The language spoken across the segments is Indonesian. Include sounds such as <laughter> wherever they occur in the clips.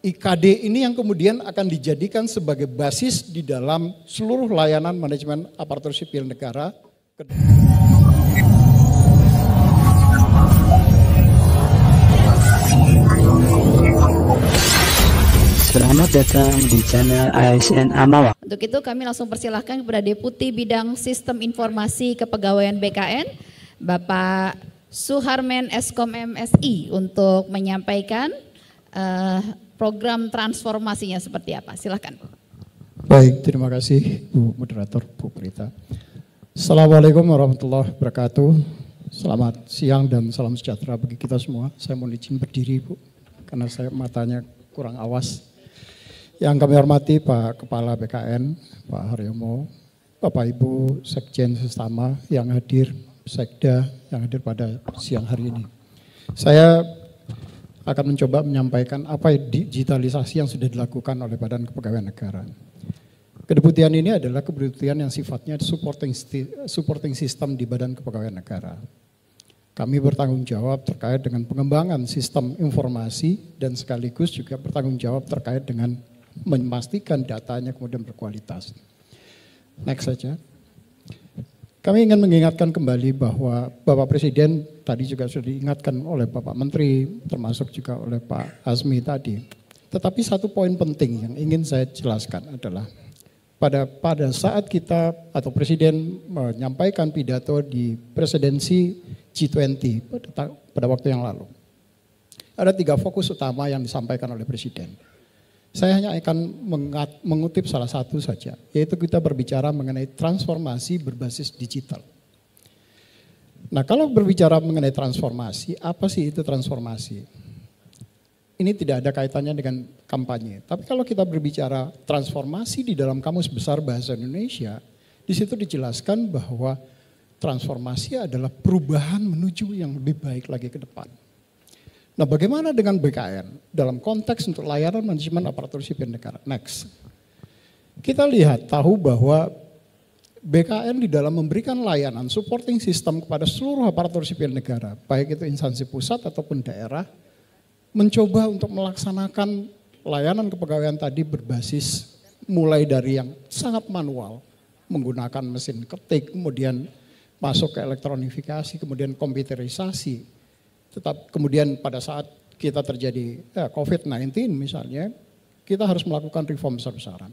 IKD ini yang kemudian akan dijadikan sebagai basis di dalam seluruh layanan manajemen aparatur sipil negara. Selamat datang di channel ASN Amawa. Untuk itu kami langsung persilahkan kepada Deputi Bidang Sistem Informasi Kepegawaian BKN, Bapak Suharmen Eskom MSI untuk menyampaikan uh, program transformasinya seperti apa? Silahkan. Baik, terima kasih Bu Moderator, Bu Prita. Assalamualaikum warahmatullahi wabarakatuh. Selamat siang dan salam sejahtera bagi kita semua. Saya mohon izin berdiri Bu, karena saya matanya kurang awas. Yang kami hormati Pak Kepala BKN, Pak Haryomo, Bapak Ibu Sekjen Sestama yang hadir, Sekda yang hadir pada siang hari ini. Saya akan mencoba menyampaikan apa digitalisasi yang sudah dilakukan oleh Badan Kepegawaian Negara. Kedeputian ini adalah kedeputian yang sifatnya supporting, supporting system di Badan Kepegawaian Negara. Kami bertanggung jawab terkait dengan pengembangan sistem informasi dan sekaligus juga bertanggung jawab terkait dengan memastikan datanya kemudian berkualitas. Next saja. Kami ingin mengingatkan kembali bahwa Bapak Presiden tadi juga sudah diingatkan oleh Bapak Menteri, termasuk juga oleh Pak Azmi tadi. Tetapi satu poin penting yang ingin saya jelaskan adalah pada pada saat kita atau Presiden menyampaikan pidato di presidensi G20 pada, pada waktu yang lalu, ada tiga fokus utama yang disampaikan oleh Presiden. Saya hanya akan mengutip salah satu saja, yaitu kita berbicara mengenai transformasi berbasis digital. Nah, kalau berbicara mengenai transformasi, apa sih itu transformasi? Ini tidak ada kaitannya dengan kampanye. Tapi kalau kita berbicara transformasi di dalam Kamus Besar Bahasa Indonesia, di situ dijelaskan bahwa transformasi adalah perubahan menuju yang lebih baik lagi ke depan. Nah bagaimana dengan BKN dalam konteks untuk layanan manajemen aparatur sipil negara? Next. Kita lihat tahu bahwa BKN di dalam memberikan layanan supporting system kepada seluruh aparatur sipil negara, baik itu instansi pusat ataupun daerah, mencoba untuk melaksanakan layanan kepegawaian tadi berbasis mulai dari yang sangat manual, menggunakan mesin ketik, kemudian masuk ke elektronifikasi, kemudian komputerisasi, Tetap kemudian pada saat kita terjadi ya, eh, COVID-19 misalnya, kita harus melakukan reform besar-besaran.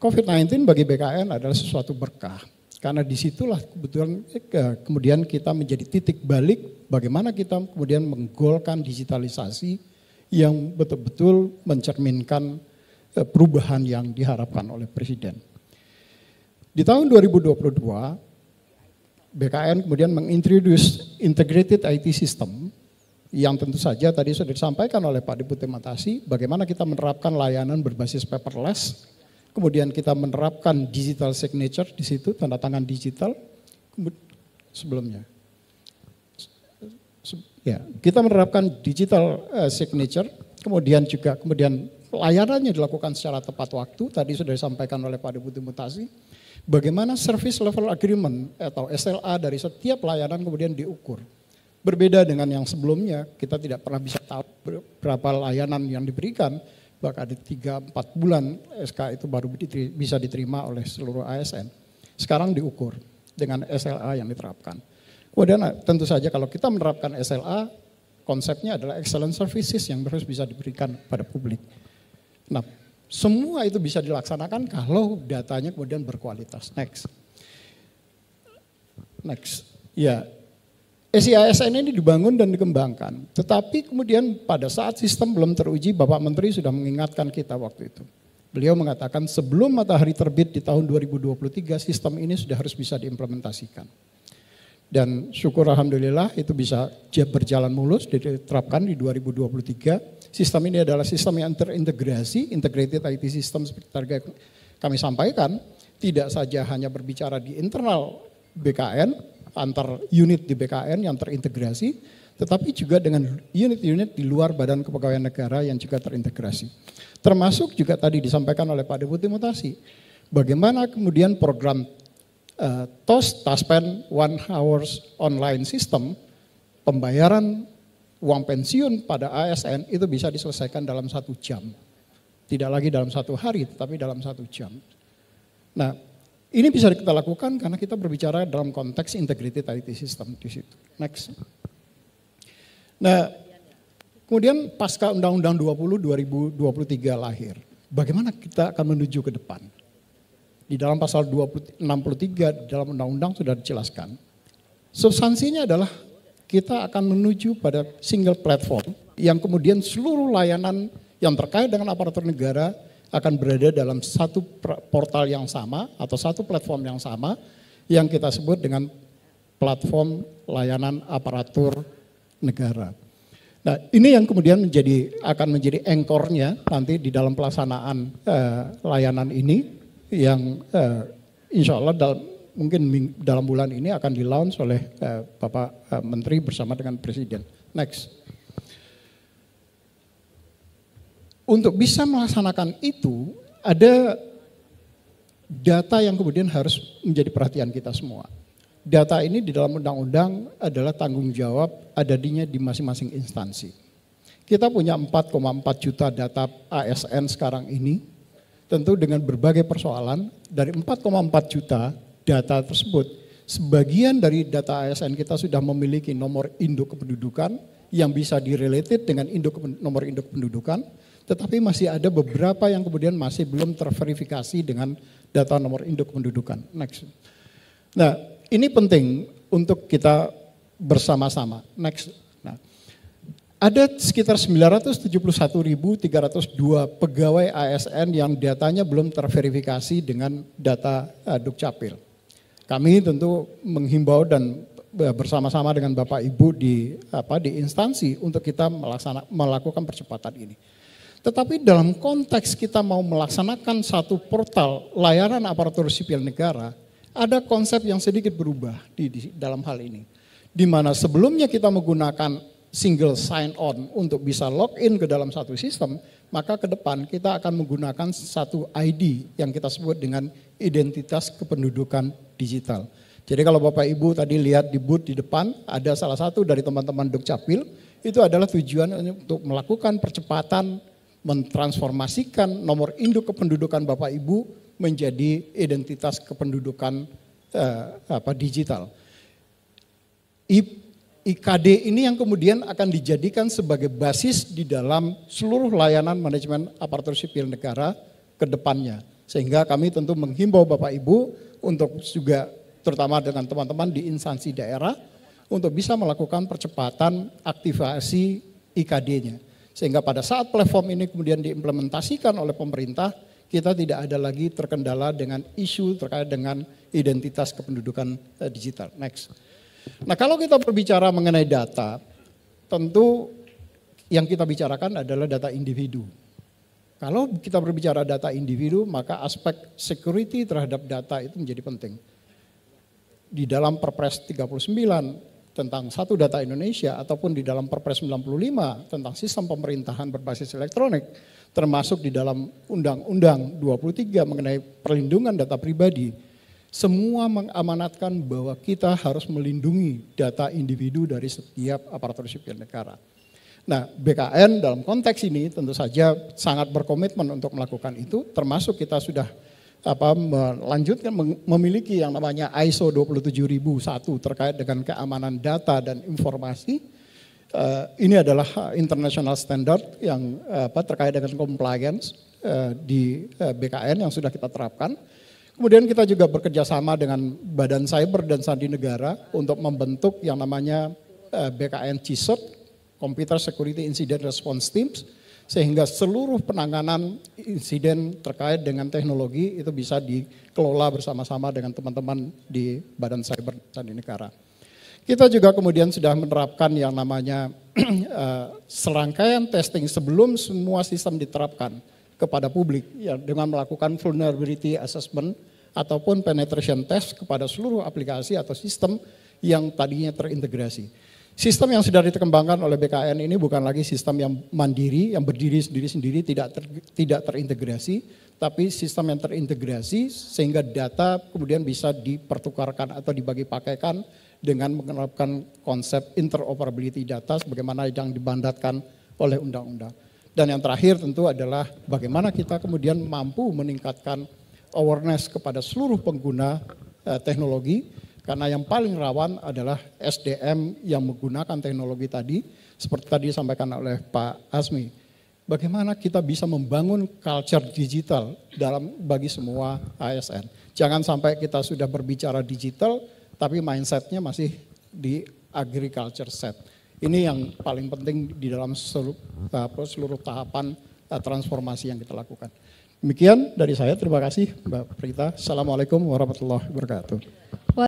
COVID-19 bagi BKN adalah sesuatu berkah. Karena disitulah kebetulan eh, kemudian kita menjadi titik balik bagaimana kita kemudian menggolkan digitalisasi yang betul-betul mencerminkan eh, perubahan yang diharapkan oleh Presiden. Di tahun 2022 BKN kemudian mengintroduce integrated IT system yang tentu saja tadi sudah disampaikan oleh Pak Deputi Matasi, bagaimana kita menerapkan layanan berbasis paperless, kemudian kita menerapkan digital signature di situ, tanda tangan digital sebelumnya. Ya, kita menerapkan digital eh, signature, kemudian juga kemudian layanannya dilakukan secara tepat waktu, tadi sudah disampaikan oleh Pak Deputi Mutasi, bagaimana service level agreement atau SLA dari setiap layanan kemudian diukur. Berbeda dengan yang sebelumnya, kita tidak pernah bisa tahu berapa layanan yang diberikan, bahkan di 3-4 bulan SK itu baru bisa diterima oleh seluruh ASN. Sekarang diukur dengan SLA yang diterapkan. Kemudian eh, tentu saja kalau kita menerapkan SLA, konsepnya adalah excellent services yang terus bisa diberikan pada publik. Nah, semua itu bisa dilaksanakan kalau datanya kemudian berkualitas. Next. Next. Ya, SIASN ini dibangun dan dikembangkan. Tetapi kemudian pada saat sistem belum teruji, Bapak Menteri sudah mengingatkan kita waktu itu. Beliau mengatakan sebelum matahari terbit di tahun 2023 sistem ini sudah harus bisa diimplementasikan. Dan syukur Alhamdulillah itu bisa berjalan mulus diterapkan di 2023. Sistem ini adalah sistem yang terintegrasi, integrated IT system seperti target kami sampaikan, tidak saja hanya berbicara di internal BKN, antar unit di BKN yang terintegrasi, tetapi juga dengan unit-unit di luar Badan Kepegawaian Negara yang juga terintegrasi. Termasuk juga tadi disampaikan oleh Pak Deputi Mutasi, bagaimana kemudian program uh, TOS Taspen One Hours Online System, pembayaran uang pensiun pada ASN itu bisa diselesaikan dalam satu jam. Tidak lagi dalam satu hari, tetapi dalam satu jam. Nah, ini bisa kita lakukan karena kita berbicara dalam konteks integrity IT system di situ. Next. Nah, kemudian pasca Undang-Undang 20 2023 lahir, bagaimana kita akan menuju ke depan? Di dalam pasal 20, 63 dalam undang-undang sudah dijelaskan. Substansinya adalah kita akan menuju pada single platform yang kemudian seluruh layanan yang terkait dengan aparatur negara akan berada dalam satu portal yang sama atau satu platform yang sama yang kita sebut dengan platform layanan aparatur negara. Nah, ini yang kemudian menjadi akan menjadi engkornya nanti di dalam pelaksanaan eh, layanan ini yang eh, insya Allah dalam mungkin dalam bulan ini akan di launch oleh eh, Bapak eh, Menteri bersama dengan Presiden. Next. Untuk bisa melaksanakan itu ada data yang kemudian harus menjadi perhatian kita semua. Data ini di dalam undang-undang adalah tanggung jawab adadinya di masing-masing instansi. Kita punya 4,4 juta data ASN sekarang ini, tentu dengan berbagai persoalan. Dari 4,4 juta data tersebut. Sebagian dari data ASN kita sudah memiliki nomor induk kependudukan yang bisa direlated dengan induk nomor induk kependudukan, tetapi masih ada beberapa yang kemudian masih belum terverifikasi dengan data nomor induk kependudukan. Next. Nah, ini penting untuk kita bersama-sama. Next. Nah, ada sekitar 971.302 pegawai ASN yang datanya belum terverifikasi dengan data uh, Dukcapil. Kami tentu menghimbau dan e, bersama-sama dengan Bapak Ibu di apa di instansi untuk kita melaksana, melakukan percepatan ini. Tetapi dalam konteks kita mau melaksanakan satu portal layanan aparatur sipil negara, ada konsep yang sedikit berubah di, di dalam hal ini. Di mana sebelumnya kita menggunakan single sign on untuk bisa login ke dalam satu sistem, maka ke depan kita akan menggunakan satu ID yang kita sebut dengan identitas kependudukan digital. Jadi kalau Bapak Ibu tadi lihat di booth di depan, ada salah satu dari teman-teman Dukcapil, itu adalah tujuan untuk melakukan percepatan, mentransformasikan nomor induk kependudukan Bapak Ibu menjadi identitas kependudukan eh, apa digital. I, IKD ini yang kemudian akan dijadikan sebagai basis di dalam seluruh layanan manajemen aparatur sipil negara ke depannya. Sehingga kami tentu menghimbau Bapak Ibu untuk juga terutama dengan teman-teman di instansi daerah untuk bisa melakukan percepatan aktivasi IKD-nya. Sehingga pada saat platform ini kemudian diimplementasikan oleh pemerintah, kita tidak ada lagi terkendala dengan isu terkait dengan identitas kependudukan eh, digital. Next. Nah kalau kita berbicara mengenai data, tentu yang kita bicarakan adalah data individu. Kalau kita berbicara data individu, maka aspek security terhadap data itu menjadi penting. Di dalam Perpres 39 tentang satu data Indonesia ataupun di dalam Perpres 95 tentang sistem pemerintahan berbasis elektronik, termasuk di dalam Undang-Undang 23 mengenai perlindungan data pribadi, semua mengamanatkan bahwa kita harus melindungi data individu dari setiap aparatur sipil negara. Nah, BKN dalam konteks ini tentu saja sangat berkomitmen untuk melakukan itu, termasuk kita sudah apa melanjutkan memiliki yang namanya ISO 27001 terkait dengan keamanan data dan informasi. Eh, ini adalah international standard yang apa terkait dengan compliance eh, di eh, BKN yang sudah kita terapkan. Kemudian kita juga bekerja sama dengan Badan Cyber dan Sandi Negara untuk membentuk yang namanya BKN CISOT e Computer Security Incident Response Teams, sehingga seluruh penanganan insiden terkait dengan teknologi itu bisa dikelola bersama-sama dengan teman-teman di Badan Cyber Sandi Negara. Kita juga kemudian sudah menerapkan yang namanya <clears throat> eh, serangkaian testing sebelum semua sistem diterapkan kepada publik ya, dengan melakukan vulnerability assessment ataupun penetration test kepada seluruh aplikasi atau sistem yang tadinya terintegrasi. Sistem yang sudah dikembangkan oleh BKN ini bukan lagi sistem yang mandiri, yang berdiri sendiri-sendiri, tidak ter, tidak terintegrasi, tapi sistem yang terintegrasi sehingga data kemudian bisa dipertukarkan atau dibagi pakaikan dengan menerapkan konsep interoperability data sebagaimana yang dibandatkan oleh undang-undang. Dan yang terakhir tentu adalah bagaimana kita kemudian mampu meningkatkan awareness kepada seluruh pengguna eh, teknologi karena yang paling rawan adalah SDM yang menggunakan teknologi tadi, seperti tadi disampaikan oleh Pak Asmi. Bagaimana kita bisa membangun culture digital dalam bagi semua ASN? Jangan sampai kita sudah berbicara digital, tapi mindsetnya masih di agriculture set. Ini yang paling penting di dalam seluruh, seluruh tahapan eh, transformasi yang kita lakukan. Demikian dari saya, terima kasih Mbak Prita. Assalamualaikum warahmatullahi wabarakatuh.